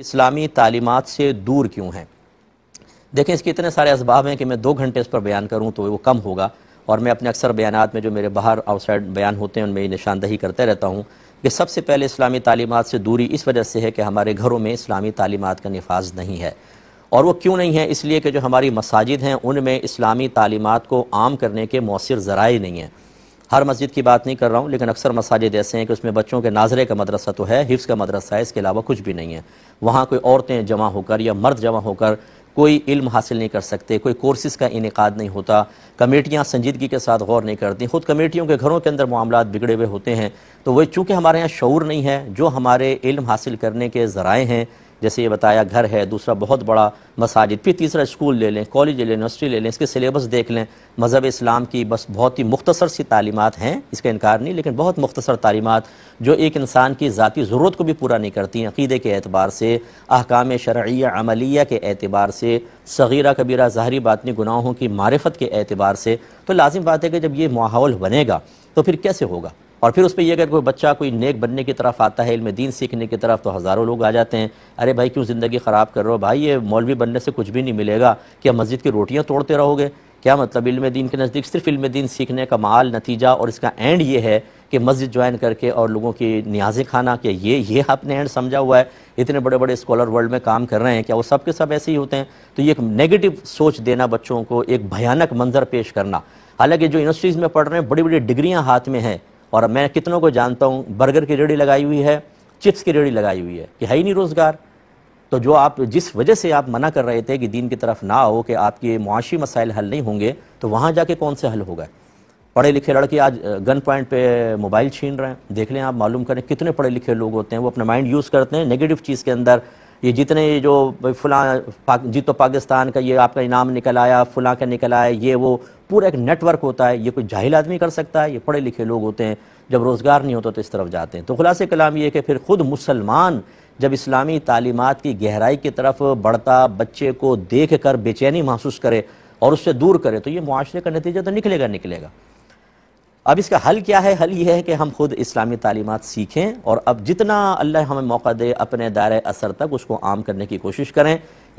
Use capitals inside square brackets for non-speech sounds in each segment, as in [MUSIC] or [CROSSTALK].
اسلامی تعلیمات سے دور کیوں ہیں دیکھیں اس کے اتنے سارے اسباب ہیں کہ میں دو گھنٹے اس پر بیان کروں تو وہ کم ہوگا اور میں اپنے اکثر بیانات میں جو میرے باہر آؤٹ سائڈ بیان ہوتے ہیں ان میں نشاندہی کرتے رہتا ہوں کہ سب سے پہلے اسلامی تعلیمات سے دوری اس وجہ سے ہے کہ ہمارے گھروں میں اسلامی تعلیمات کا نفاذ نہیں ہے اور وہ کیوں نہیں ہے اس لیے کہ جو ہماری مساجد ہیں ان میں اسلامی تعلیمات کو عام کرنے کے مؤثر ذرائع نہیں ہیں ہر مسجد کی بات نہیں کر رہا ہوں لیکن اکثر مساجد ایسے ہیں کہ اس میں بچوں کے ناظرے کا مدرسہ تو ہے حفظ کا مدرسہ ہے اس کے علاوہ کچھ بھی نہیں ہے وہاں کوئی عورتیں جمع ہو کر یا مرد جمع ہو کر کوئی علم حاصل نہیں کر سکتے کوئی کورسز کا انعقاد نہیں ہوتا کمیٹیاں سنجیدگی کے ساتھ غور نہیں کرتی خود کمیٹیوں کے گھروں کے اندر معاملات بگڑے ہوئے ہوتے ہیں تو وہ چونکہ ہمارے یہاں شعور نہیں ہے جو ہمارے علم حاصل کرنے کے ذرائع ہیں جیسے یہ بتایا گھر ہے دوسرا بہت بڑا مساجد پھر تیسرا اسکول لے لیں کالج لے لیں یونیورسٹی لے لیں اس کے سلیبس دیکھ لیں مذہب اسلام کی بس بہت ہی مختصر سی تعلیمات ہیں اس کا انکار نہیں لیکن بہت مختصر تعلیمات جو ایک انسان کی ذاتی ضرورت کو بھی پورا نہیں کرتی ہیں عقیدے کے اعتبار سے احکام شرعیہ عملیہ کے اعتبار سے صغیرہ کبیرہ ظاہری باطنی گناہوں کی معرفت کے اعتبار سے تو لازم بات ہے کہ جب یہ ماحول بنے گا تو پھر کیسے ہوگا اور پھر اس پہ یہ کہ کوئی بچہ کوئی نیک بننے کی طرف آتا ہے علم دین سیکھنے کی طرف تو ہزاروں لوگ آ جاتے ہیں ارے بھائی کیوں زندگی خراب کر رہے ہو بھائی یہ مولوی بننے سے کچھ بھی نہیں ملے گا کہ مسجد کی روٹیاں توڑتے رہو گے کیا مطلب علم دین کے نزدیک صرف علم دین سیکھنے کا مال نتیجہ اور اس کا اینڈ یہ ہے کہ مسجد جوائن کر کے اور لوگوں کی نیازیں کھانا کہ یہ یہ نے اینڈ سمجھا ہوا ہے اتنے بڑے بڑے اسکالر ورلڈ میں کام کر رہے ہیں کیا وہ سب کے سب ایسے ہی ہوتے ہیں تو یہ ایک نگیٹو سوچ دینا بچوں کو ایک بھیانک منظر پیش کرنا حالانکہ جو یونیورسٹیز میں پڑھ رہے ہیں بڑی بڑی ڈگریاں ہاتھ میں ہیں اور میں کتنوں کو جانتا ہوں برگر کی ریڑھی لگائی ہوئی ہے چپس کی ریڑھی لگائی ہوئی ہے کہ ہے ہی نہیں روزگار تو جو آپ جس وجہ سے آپ منع کر رہے تھے کہ دین کی طرف نہ ہو کہ آپ کے معاشی مسائل حل نہیں ہوں گے تو وہاں جا کے کون سے حل ہوگا پڑھے لکھے لڑکے آج گن پوائنٹ پہ موبائل چھین رہے ہیں دیکھ لیں آپ معلوم کریں کتنے پڑھے لکھے لوگ ہوتے ہیں وہ اپنا مائنڈ یوز کرتے ہیں نگیٹو چیز کے اندر یہ جتنے جو فلاں جیتو تو پاکستان کا یہ آپ کا انعام نکل آیا فلاں کا نکل آیا یہ وہ پورا ایک نیٹ ورک ہوتا ہے یہ کوئی جاہل آدمی کر سکتا ہے یہ پڑھے لکھے لوگ ہوتے ہیں جب روزگار نہیں ہوتا تو اس طرف جاتے ہیں تو خلاصہ کلام یہ ہے کہ پھر خود مسلمان جب اسلامی تعلیمات کی گہرائی کی طرف بڑھتا بچے کو دیکھ کر بے چینی محسوس کرے اور اس سے دور کرے تو یہ معاشرے کا نتیجہ تو نکلے گا نکلے گا اب اس کا حل کیا ہے حل یہ ہے کہ ہم خود اسلامی تعلیمات سیکھیں اور اب جتنا اللہ ہمیں موقع دے اپنے دائرۂ اثر تک اس کو عام کرنے کی کوشش کریں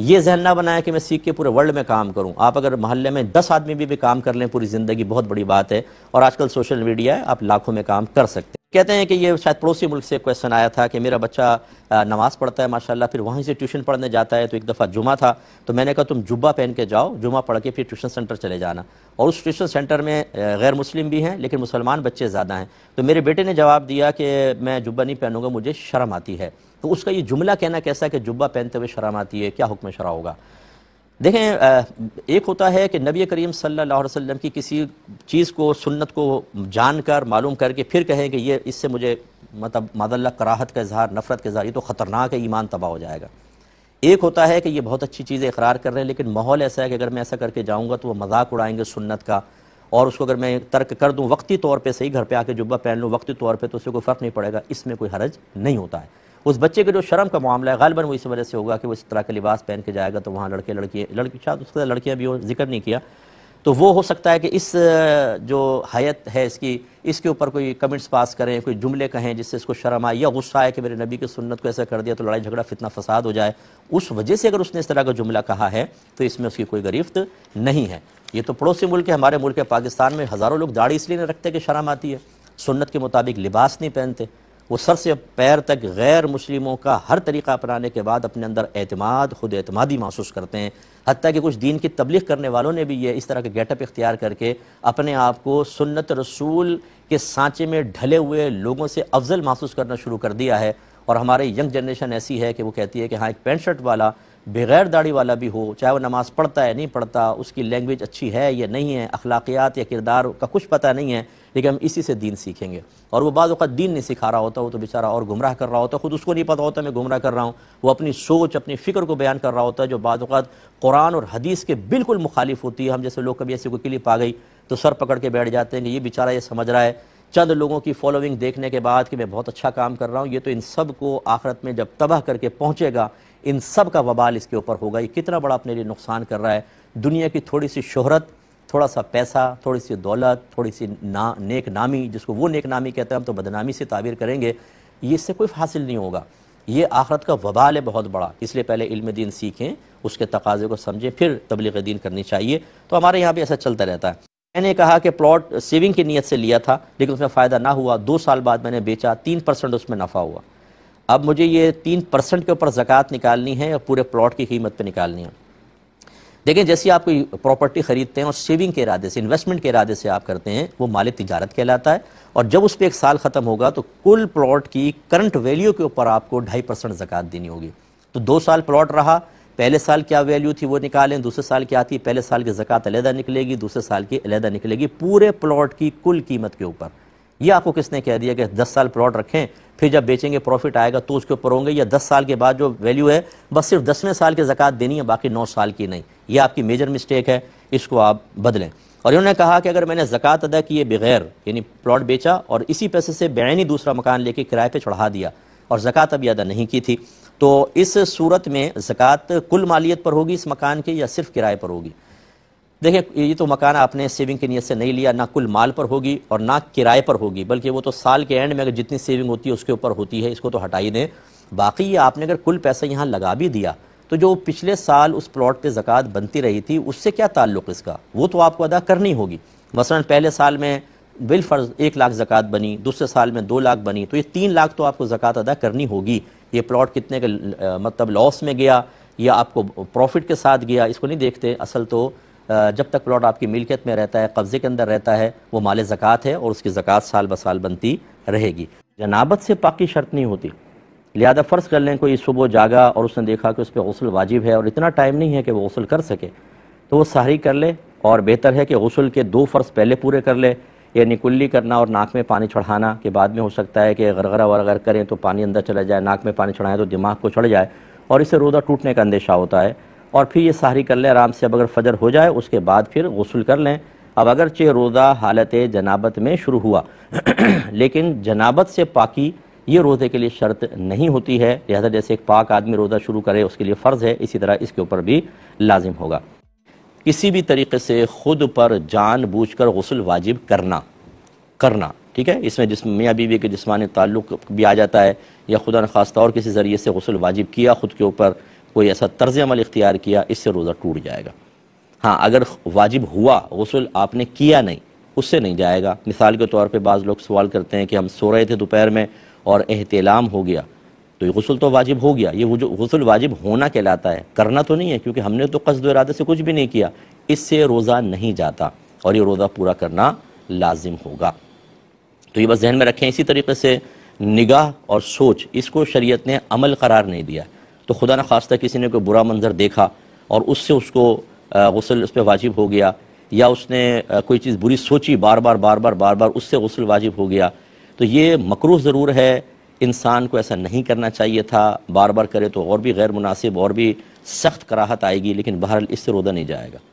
یہ ذہن نہ بنایا کہ میں سیکھ کے پورے ورلڈ میں کام کروں آپ اگر محلے میں دس آدمی بھی کام کر لیں پوری زندگی بہت بڑی بات ہے اور آج کل سوشل میڈیا ہے آپ لاکھوں میں کام کر سکتے ہیں کہتے ہیں کہ یہ شاید پڑوسی ملک سے ایک آیا تھا کہ میرا بچہ نماز پڑھتا ہے ماشاءاللہ پھر وہیں سے ٹیوشن پڑھنے جاتا ہے تو ایک دفعہ جمعہ تھا تو میں نے کہا تم جبہ پہن کے جاؤ جمعہ پڑھ کے پھر ٹیوشن سینٹر چلے جانا اور اس ٹیوشن سینٹر میں غیر مسلم بھی ہیں لیکن مسلمان بچے زیادہ ہیں تو میرے بیٹے نے جواب دیا کہ میں جبہ نہیں پہنوں گا مجھے شرم آتی ہے تو اس کا یہ جملہ کہنا کیسا ہے کہ جبہ پہنتے ہوئے شرم آتی ہے کیا حکم شرح ہوگا دیکھیں ایک ہوتا ہے کہ نبی کریم صلی اللہ علیہ وسلم کی کسی چیز کو سنت کو جان کر معلوم کر کے پھر کہیں کہ یہ اس سے مجھے مطلب ماد اللہ کا اظہار نفرت کا اظہار یہ تو خطرناک ہے ایمان تباہ ہو جائے گا ایک ہوتا ہے کہ یہ بہت اچھی چیزیں اقرار کر رہے ہیں لیکن ماحول ایسا ہے کہ اگر میں ایسا کر کے جاؤں گا تو وہ مذاق اڑائیں گے سنت کا اور اس کو اگر میں ترک کر دوں وقتی طور پہ صحیح گھر پہ آ کے جبہ پہن لوں وقتی طور پہ تو اسے کوئی فرق نہیں پڑے گا اس میں کوئی حرج نہیں ہوتا ہے اس بچے کے جو شرم کا معاملہ ہے غالباً وہ اس وجہ سے ہوگا کہ وہ اس طرح کے لباس پہن کے جائے گا تو وہاں لڑکے لڑکی لڑکی شاید اس کے لڑکیاں بھی ذکر نہیں کیا تو وہ ہو سکتا ہے کہ اس جو حیت ہے اس کی اس کے اوپر کوئی کمنٹس پاس کریں کوئی جملے کہیں جس سے اس کو شرم آئے یا غصہ آئے کہ میرے نبی کی سنت کو ایسا کر دیا تو لڑائی جھگڑا فتنہ فساد ہو جائے اس وجہ سے اگر اس نے اس طرح کا جملہ کہا ہے تو اس میں اس کی کوئی گریفت نہیں ہے یہ تو پڑوسی ملک ہے ہمارے ملک ہے پاکستان میں ہزاروں لوگ داڑھی اس لیے نہیں رکھتے کہ شرم آتی ہے سنت کے مطابق لباس نہیں پہنتے وہ سر سے پیر تک غیر مسلموں کا ہر طریقہ اپنانے کے بعد اپنے اندر اعتماد خود اعتمادی محسوس کرتے ہیں حتیٰ کہ کچھ دین کی تبلیغ کرنے والوں نے بھی یہ اس طرح کے گیٹ اپ اختیار کر کے اپنے آپ کو سنت رسول کے سانچے میں ڈھلے ہوئے لوگوں سے افضل محسوس کرنا شروع کر دیا ہے اور ہمارے ینگ جنریشن ایسی ہے کہ وہ کہتی ہے کہ ہاں ایک پینٹ شرٹ والا بغیر داڑی والا بھی ہو چاہے وہ نماز پڑھتا ہے نہیں پڑھتا اس کی لینگویج اچھی ہے یا نہیں ہے اخلاقیات یا کردار کا کچھ پتہ نہیں ہے لیکن ہم اسی سے دین سیکھیں گے اور وہ بعض اوقات دین نہیں سکھا رہا ہوتا وہ تو بیچارہ اور گمراہ کر رہا ہوتا خود اس کو نہیں پتہ ہوتا میں گمراہ کر رہا ہوں وہ اپنی سوچ اپنی فکر کو بیان کر رہا ہوتا ہے جو بعض اوقات قرآن اور حدیث کے بالکل مخالف ہوتی ہے ہم جیسے لوگ کبھی ایسی کلپ آ گئی تو سر پکڑ کے بیٹھ جاتے ہیں کہ یہ بیچارہ یہ سمجھ رہا ہے چند لوگوں کی فالوئنگ دیکھنے کے بعد کہ میں بہت اچھا کام کر رہا ہوں یہ تو ان سب کو آخرت میں جب تباہ کر کے پہنچے گا ان سب کا وبال اس کے اوپر ہوگا یہ کتنا بڑا اپنے لیے نقصان کر رہا ہے دنیا کی تھوڑی سی شہرت تھوڑا سا پیسہ تھوڑی سی دولت تھوڑی سی نا نیک نامی جس کو وہ نیک نامی کہتے ہیں ہم تو بدنامی سے تعبیر کریں گے یہ اس سے کوئی حاصل نہیں ہوگا یہ آخرت کا وبال ہے بہت بڑا اس لیے پہلے علم دین سیکھیں اس کے تقاضے کو سمجھیں پھر تبلیغ دین کرنی چاہیے تو ہمارے یہاں بھی ایسا چلتا رہتا ہے میں نے کہا کہ پلاٹ سیونگ کی نیت سے لیا تھا لیکن اس میں فائدہ نہ ہوا دو سال بعد میں نے بیچا تین پرسنٹ اس میں نفع ہوا اب مجھے یہ تین پرسنٹ کے اوپر زکوٰۃ نکالنی ہے اور پورے پلاٹ کی قیمت پہ نکالنی ہے دیکھیں جیسی آپ کوئی پراپرٹی خریدتے ہیں اور سیونگ کے ارادے سے انویسٹمنٹ کے ارادے سے آپ کرتے ہیں وہ مالی تجارت کہلاتا ہے اور جب اس پہ ایک سال ختم ہوگا تو کل پلاٹ کی کرنٹ ویلیو کے اوپر آپ کو ڈھائی پرسنٹ زکوٰۃ دینی ہوگی تو دو سال پلاٹ رہا پہلے سال کیا ویلیو تھی وہ نکالیں دوسرے سال کیا تھی پہلے سال کی زکوٰۃ علیحدہ نکلے گی دوسرے سال کی علیحدہ نکلے گی پورے پلاٹ کی کل قیمت کے اوپر یہ آپ کو کس نے کہہ دیا کہ دس سال پلاٹ رکھیں پھر جب بیچیں گے پروفٹ آئے گا تو اس کے اوپر ہوں گے یا دس سال کے بعد جو ویلیو ہے بس صرف دسویں سال کی زکات دینی ہے باقی نو سال کی نہیں یہ آپ کی میجر مسٹیک ہے اس کو آپ بدلیں اور انہوں نے کہا کہ اگر میں نے زکوۃ ادا کیے بغیر یعنی پلاٹ بیچا اور اسی پیسے سے بینی دوسرا مکان لے کے کرائے پہ چڑھا دیا اور زکات ابھی ادا نہیں کی تھی تو اس صورت میں زکوٰۃ کل مالیت پر ہوگی اس مکان کی یا صرف کرائے پر ہوگی دیکھیں یہ تو مکان آپ نے سیونگ کی نیت سے نہیں لیا نہ کل مال پر ہوگی اور نہ کرائے پر ہوگی بلکہ وہ تو سال کے اینڈ میں اگر جتنی سیونگ ہوتی ہے اس کے اوپر ہوتی ہے اس کو تو ہٹائی دیں باقی یہ آپ نے اگر کل پیسہ یہاں لگا بھی دیا تو جو پچھلے سال اس پلاٹ پہ زکوٰۃ بنتی رہی تھی اس سے کیا تعلق اس کا وہ تو آپ کو ادا کرنی ہوگی مثلا پہلے سال میں بال فرض ایک لاکھ زکوٰۃ بنی دوسرے سال میں دو لاکھ بنی تو یہ تین لاکھ تو آپ کو زکوٰۃ ادا کرنی ہوگی یہ پلاٹ کتنے کا مطلب لاس میں گیا یا آپ کو پروفٹ کے ساتھ گیا اس کو نہیں دیکھتے اصل تو جب تک پلاٹ آپ کی ملکیت میں رہتا ہے قبضے کے اندر رہتا ہے وہ مال زکوٰۃ ہے اور اس کی زکوٰۃ سال بہ سال بنتی رہے گی جنابت سے پاکی شرط نہیں ہوتی لہذا فرض کر لیں کوئی صبح جاگا اور اس نے دیکھا کہ اس پہ غسل واجب ہے اور اتنا ٹائم نہیں ہے کہ وہ غسل کر سکے تو وہ سحری کر لے اور بہتر ہے کہ غسل کے دو فرض پہلے پورے کر لے یعنی کلی کرنا اور ناک میں پانی چڑھانا کہ بعد میں ہو سکتا ہے کہ غرغرہ ورغر کریں تو پانی اندر چلا جائے ناک میں پانی چڑھائیں تو دماغ کو چڑھ جائے اور اس سے روزہ ٹوٹنے کا اندیشہ ہوتا ہے اور پھر یہ سہری کر لیں آرام سے اب اگر فجر ہو جائے اس کے بعد پھر غسل کر لیں اب اگرچہ روزہ حالت جنابت میں شروع ہوا [CLEARS THROAT] لیکن جنابت سے پاکی یہ روزے کے لیے شرط نہیں ہوتی ہے لہذا جیسے ایک پاک آدمی روزہ شروع کرے اس کے لیے فرض ہے اسی طرح اس کے اوپر بھی لازم ہوگا کسی بھی طریقے سے خود پر جان بوجھ کر غسل واجب کرنا کرنا ٹھیک ہے اس میں جسم میاں بیوی کے جسمانی تعلق بھی آ جاتا ہے یا خدا نخواستہ اور کسی ذریعے سے غسل واجب کیا خود کے اوپر کوئی ایسا طرز عمل اختیار کیا اس سے روزہ ٹوٹ جائے گا ہاں اگر واجب ہوا غسل آپ نے کیا نہیں اس سے نہیں جائے گا مثال کے طور پہ بعض لوگ سوال کرتے ہیں کہ ہم سو رہے تھے دوپہر میں اور احتلام ہو گیا تو یہ غسل تو واجب ہو گیا یہ غسل واجب ہونا کہلاتا ہے کرنا تو نہیں ہے کیونکہ ہم نے تو قصد و ارادے سے کچھ بھی نہیں کیا اس سے روزہ نہیں جاتا اور یہ روزہ پورا کرنا لازم ہوگا تو یہ بس ذہن میں رکھیں اسی طریقے سے نگاہ اور سوچ اس کو شریعت نے عمل قرار نہیں دیا تو خدا نہ خواستہ کسی نے کوئی برا منظر دیکھا اور اس سے اس کو غسل اس پہ واجب ہو گیا یا اس نے کوئی چیز بری سوچی بار بار بار بار بار بار اس سے غسل واجب ہو گیا تو یہ مکرو ضرور ہے انسان کو ایسا نہیں کرنا چاہیے تھا بار بار کرے تو اور بھی غیر مناسب اور بھی سخت کراہت آئے گی لیکن بہرحال اس سے رودا نہیں جائے گا